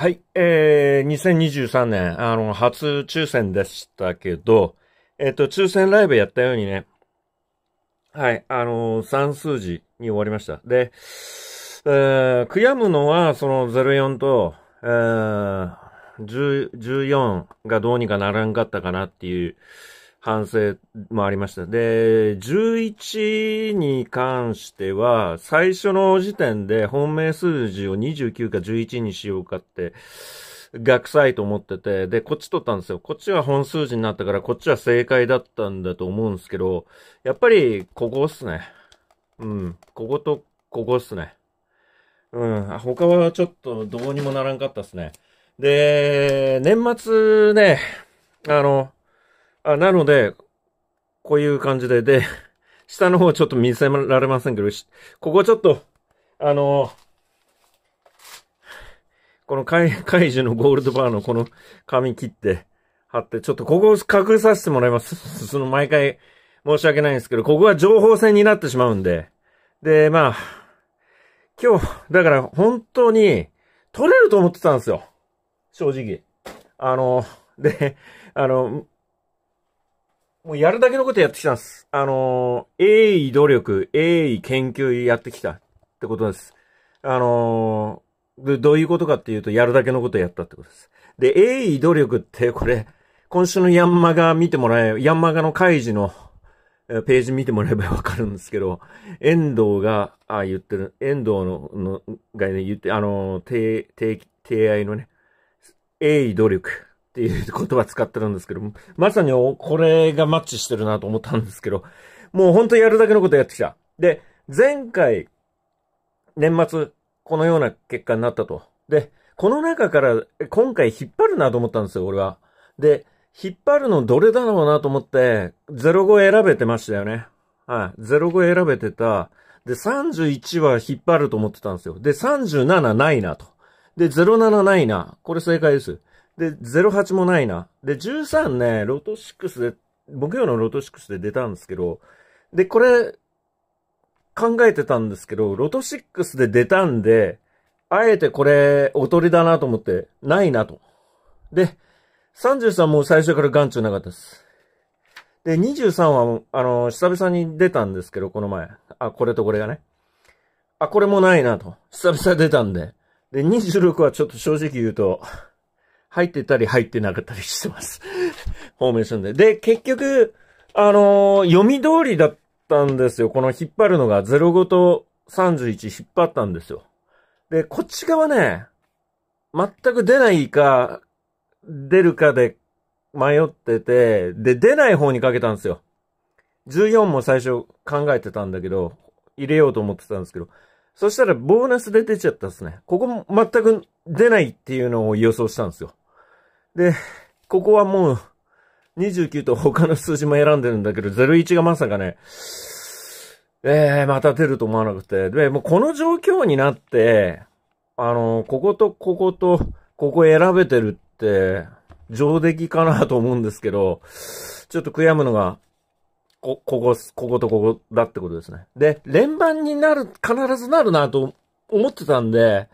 はい、えー、2023年、あの、初抽選でしたけど、えっ、ー、と、抽選ライブやったようにね、はい、あのー、算数字に終わりました。で、えー、悔やむのは、その04と、えー、14がどうにかならんかったかなっていう、完成もありました。で、11に関しては、最初の時点で本命数字を29か11にしようかって、学臭いと思ってて、で、こっち取ったんですよ。こっちは本数字になったから、こっちは正解だったんだと思うんですけど、やっぱり、ここっすね。うん。ここと、ここっすね。うん。他はちょっとどうにもならんかったっすね。で、年末ね、あの、あなので、こういう感じで、で、下の方ちょっと見せられませんけど、ここちょっと、あの、このカイカイジのゴールドバーのこの紙切って貼って、ちょっとここを隠させてもらいます。その毎回申し訳ないんですけど、ここは情報戦になってしまうんで。で、まあ、今日、だから本当に取れると思ってたんですよ。正直。あの、で、あの、もうやるだけのことやってきたんです。あのー、鋭意努力、鋭意研究やってきたってことです。あのー、どういうことかっていうと、やるだけのことやったってことです。で、鋭意努力ってこれ、今週のヤンマガ見てもらえ、ヤンマガの開示のページ見てもらえばわかるんですけど、遠藤が、あ、言ってる、遠藤の、のがね、言って、あのー、提、提、定愛のね、鋭意努力。っていう言葉使ってるんですけどまさにこれがマッチしてるなと思ったんですけど、もう本当とやるだけのことやってきた。で、前回、年末、このような結果になったと。で、この中から今回引っ張るなと思ったんですよ、俺は。で、引っ張るのどれだろうなと思って、05選べてましたよね。はい。05選べてた。で、31は引っ張ると思ってたんですよ。で、37ないなと。で、07ないな。これ正解です。で、08もないな。で、13ね、ロト6で、木曜のロト6で出たんですけど、で、これ、考えてたんですけど、ロト6で出たんで、あえてこれ、おとりだなと思って、ないなと。で、33も最初から眼中なかったです。で、23は、あの、久々に出たんですけど、この前。あ、これとこれがね。あ、これもないなと。久々出たんで。で、26はちょっと正直言うと、入ってたり入ってなかったりしてます。フォーメーションで。で、結局、あのー、読み通りだったんですよ。この引っ張るのが05と31引っ張ったんですよ。で、こっち側ね、全く出ないか、出るかで迷ってて、で、出ない方にかけたんですよ。14も最初考えてたんだけど、入れようと思ってたんですけど、そしたらボーナスで出ちゃったっすね。ここも全く出ないっていうのを予想したんですよ。で、ここはもう、29と他の数字も選んでるんだけど、01がまさかね、えー、また出ると思わなくて。で、もうこの状況になって、あの、こことここと、ここ選べてるって、上出来かなと思うんですけど、ちょっと悔やむのが、こ、ここ、こことここだってことですね。で、連番になる、必ずなるなと思ってたんで、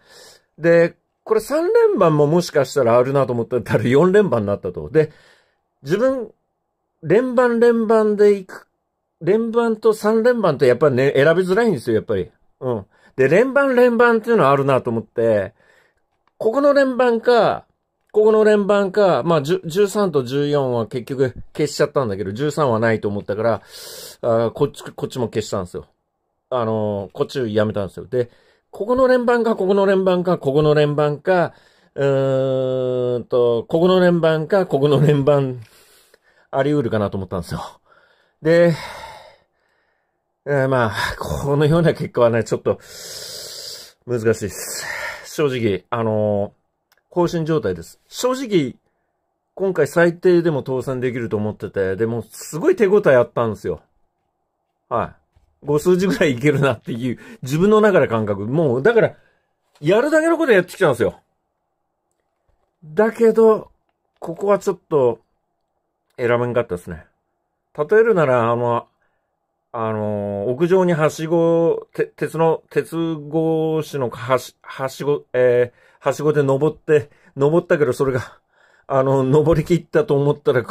で、これ3連番ももしかしたらあるなと思ったら4連番になったと。で、自分、連番連番で行く。連番と3連番ってやっぱりね、選びづらいんですよ、やっぱり。うん。で、連番連番っていうのはあるなと思って、ここの連番か、ここの連番か、まあ、13と14は結局消しちゃったんだけど、13はないと思ったから、あこっち、こっちも消したんですよ。あのー、こっちやめたんですよ。で、ここの連番か、ここの連番か、ここの連番か、うーんと、ここの連番か、ここの連番、あり得るかなと思ったんですよ。で、えー、まあ、このような結果はね、ちょっと、難しいです。正直、あのー、更新状態です。正直、今回最低でも倒産できると思ってて、でもすごい手応えあったんですよ。はい。5数字ぐらいいけるなっていう、自分の中で感覚。もう、だから、やるだけのことやってきたんですよ。だけど、ここはちょっと、選べんかったですね。例えるなら、あの、あの、屋上にはしご、て鉄の、鉄格子のはし、はしご、えー、はしごで登って、登ったけどそれが、あの、登り切ったと思ったら、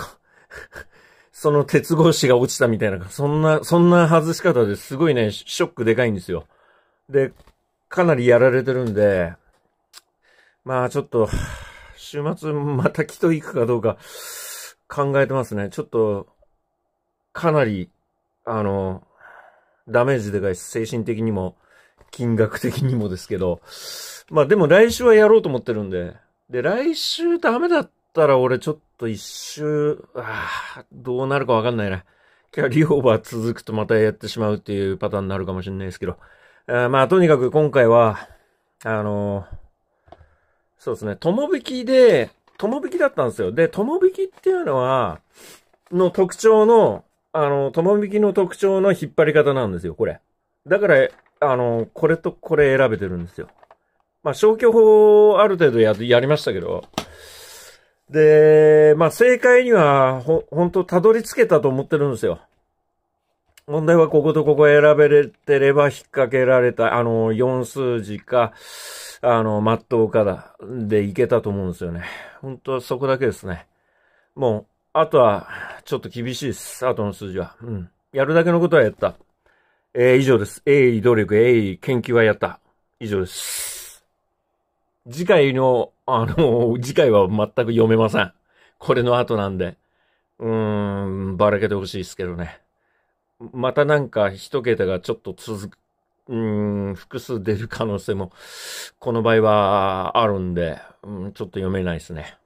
その鉄格子が落ちたみたいな、そんな、そんな外し方ですごいね、ショックでかいんですよ。で、かなりやられてるんで、まあちょっと、週末また来と行くかどうか考えてますね。ちょっと、かなり、あの、ダメージでかいです。精神的にも、金額的にもですけど。まあでも来週はやろうと思ってるんで。で、来週ダメだったら俺ちょっと、と一周、あどうなるかわかんないな。キャリーオーバー続くとまたやってしまうっていうパターンになるかもしれないですけど。あまあ、とにかく今回は、あのー、そうですね、友引きで、友引きだったんですよ。で、友引きっていうのは、の特徴の、あの、友引きの特徴の引っ張り方なんですよ、これ。だから、あの、これとこれ選べてるんですよ。まあ、消去法ある程度や、やりましたけど、で、まあ、正解には、ほ、本当たどり着けたと思ってるんですよ。問題はこことここ選べれてれば引っ掛けられた、あの、4数字か、あの、まっとうかだ、でいけたと思うんですよね。本当はそこだけですね。もう、あとは、ちょっと厳しいです。あとの数字は。うん。やるだけのことはやった。えー、以上です。鋭意努力、鋭意研究はやった。以上です。次回のあの、次回は全く読めません。これの後なんで。うーん、ばらけてほしいですけどね。またなんか一桁がちょっと続く、うん、複数出る可能性も、この場合はあるんで、うん、ちょっと読めないですね。